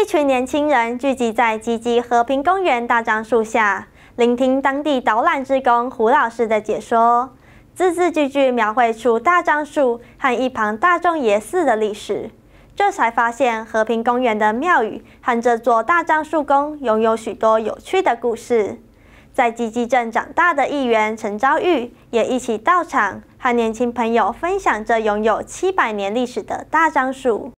一群年轻人聚集在吉吉和平公园大樟树下，聆听当地导览之工胡老师的解说，字字句句描绘出大樟树和一旁大众爷寺的历史。这才发现和平公园的庙宇和这座大樟树宫拥有许多有趣的故事。在吉吉镇长大的议员陈昭玉也一起到场，和年轻朋友分享着拥有七百年历史的大樟树。